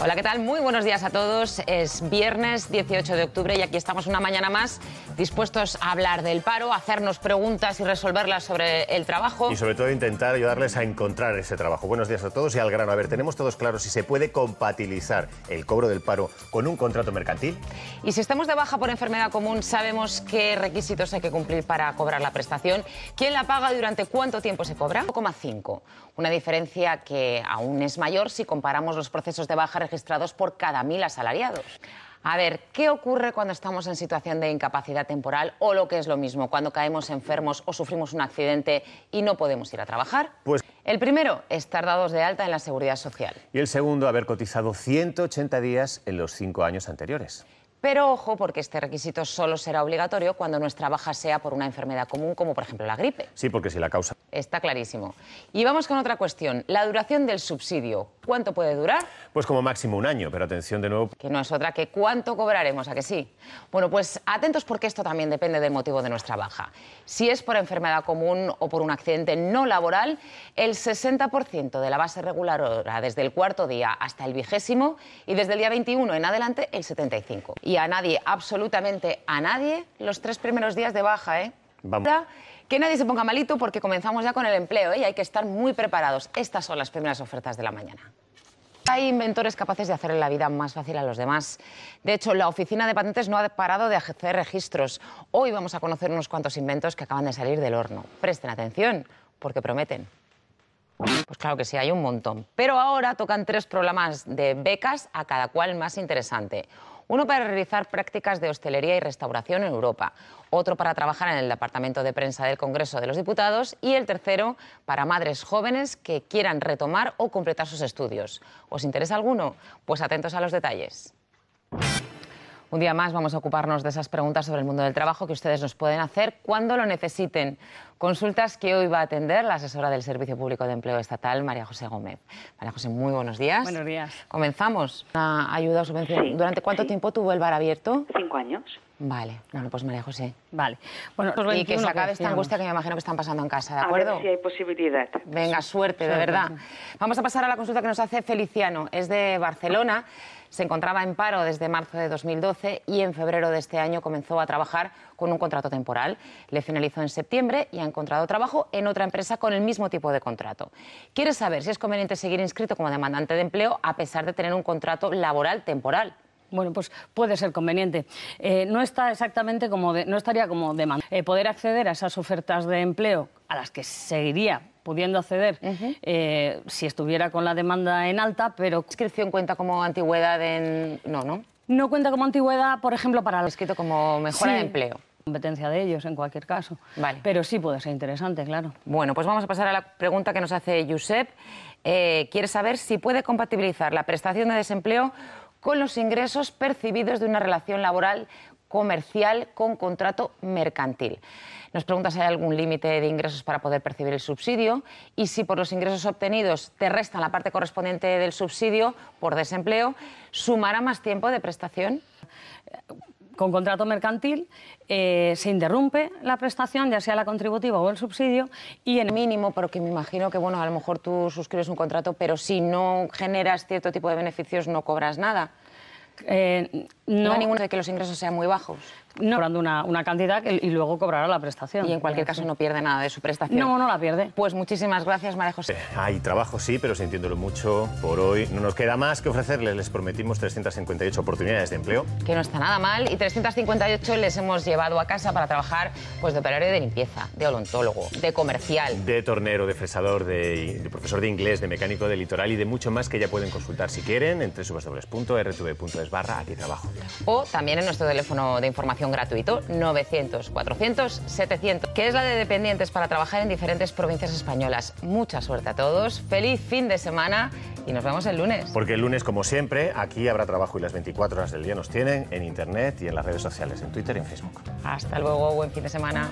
Hola, ¿qué tal? Muy buenos días a todos. Es viernes 18 de octubre y aquí estamos una mañana más dispuestos a hablar del paro, hacernos preguntas y resolverlas sobre el trabajo. Y sobre todo intentar ayudarles a encontrar ese trabajo. Buenos días a todos y al grano. A ver, tenemos todos claros si se puede compatibilizar el cobro del paro con un contrato mercantil. Y si estamos de baja por enfermedad común, sabemos qué requisitos hay que cumplir para cobrar la prestación, quién la paga durante cuánto tiempo se cobra. 1,5. Una diferencia que aún es mayor si comparamos los procesos de baja registrados por cada mil asalariados. A ver, ¿qué ocurre cuando estamos en situación de incapacidad temporal o lo que es lo mismo, cuando caemos enfermos o sufrimos un accidente y no podemos ir a trabajar? Pues el primero, estar dados de alta en la seguridad social. Y el segundo, haber cotizado 180 días en los cinco años anteriores. Pero ojo, porque este requisito solo será obligatorio cuando nuestra baja sea por una enfermedad común, como por ejemplo la gripe. Sí, porque si la causa. Está clarísimo. Y vamos con otra cuestión, la duración del subsidio. ¿Cuánto puede durar? Pues como máximo un año, pero atención de nuevo. Que no es otra que cuánto cobraremos, a que sí. Bueno, pues atentos porque esto también depende del motivo de nuestra baja. Si es por enfermedad común o por un accidente no laboral, el 60% de la base regular hora desde el cuarto día hasta el vigésimo y desde el día 21 en adelante el 75. Y a nadie, absolutamente a nadie, los tres primeros días de baja, ¿eh? Vamos. Que nadie se ponga malito porque comenzamos ya con el empleo ¿eh? y hay que estar muy preparados. Estas son las primeras ofertas de la mañana. Hay inventores capaces de hacerle la vida más fácil a los demás. De hecho, la Oficina de Patentes no ha parado de hacer registros. Hoy vamos a conocer unos cuantos inventos que acaban de salir del horno. Presten atención, porque prometen. Pues claro que sí, hay un montón. Pero ahora tocan tres programas de becas, a cada cual más interesante. Uno para realizar prácticas de hostelería y restauración en Europa, otro para trabajar en el Departamento de Prensa del Congreso de los Diputados y el tercero para madres jóvenes que quieran retomar o completar sus estudios. ¿Os interesa alguno? Pues atentos a los detalles. Un día más vamos a ocuparnos de esas preguntas sobre el mundo del trabajo que ustedes nos pueden hacer cuando lo necesiten. Consultas que hoy va a atender la asesora del Servicio Público de Empleo Estatal, María José Gómez. María José, muy buenos días. Buenos días. Comenzamos. ayuda subvención. ¿Durante cuánto tiempo tuvo el bar abierto? Cinco años. Pues vale, bueno, pues María José. Vale. Bueno, y que se acabe pues esta angustia que me imagino que están pasando en casa, ¿de acuerdo? A hay posibilidad. Venga, suerte, de verdad. Vamos a pasar a la consulta que nos hace Feliciano. Es de Barcelona. Se encontraba en paro desde marzo de 2012 y en febrero de este año comenzó a trabajar con un contrato temporal. Le finalizó en septiembre y ha encontrado trabajo en otra empresa con el mismo tipo de contrato. Quiere saber si es conveniente seguir inscrito como demandante de empleo a pesar de tener un contrato laboral temporal. Bueno, pues puede ser conveniente. Eh, no está exactamente como de, no estaría como demanda. Eh, poder acceder a esas ofertas de empleo a las que seguiría pudiendo acceder eh, si estuviera con la demanda en alta, pero... ¿Inscripción cuenta como antigüedad en...? No, ¿no? No cuenta como antigüedad, por ejemplo, para... Escrito como mejora de empleo competencia de ellos en cualquier caso. Vale. Pero sí puede ser interesante, claro. Bueno, pues vamos a pasar a la pregunta que nos hace Josep. quiere saber si puede compatibilizar la prestación de desempleo con los ingresos percibidos de una relación laboral comercial con contrato mercantil. Nos pregunta si hay algún límite de ingresos para poder percibir el subsidio y si por los ingresos obtenidos te resta la parte correspondiente del subsidio por desempleo, ¿sumará más tiempo de prestación? con contrato mercantil, eh, se interrumpe la prestación, ya sea la contributiva o el subsidio, y en mínimo, porque me imagino que bueno, a lo mejor tú suscribes un contrato, pero si no generas cierto tipo de beneficios no cobras nada. Eh, no, hay ninguno de que los ingresos sean muy bajos cobrando una, cantidad y luego cobrará la prestación. Y en cualquier caso no pierde nada de su prestación. No, no la pierde. Pues muchísimas gracias, María José. Eh, hay trabajo, sí, pero sintiéndolo mucho por hoy. No nos queda más que ofrecerles. Les prometimos 358 oportunidades de empleo. Que no está nada mal. Y 358 les hemos llevado a casa para trabajar pues, de operario de limpieza, de odontólogo, de comercial. De tornero, de fresador, de, profesor de inglés, de mecánico de litoral y de mucho más que ya pueden consultar si quieren en www.rtv.es barra aquí trabajo. O también en nuestro teléfono de información gratuito 900 400 700, que es la de dependientes para trabajar en diferentes provincias españolas. Mucha suerte a todos, feliz fin de semana y nos vemos el lunes. Porque el lunes, como siempre, aquí habrá trabajo y las 24 horas del día nos tienen en internet y en las redes sociales, en Twitter y en Facebook. Hasta luego, Buen fin de semana.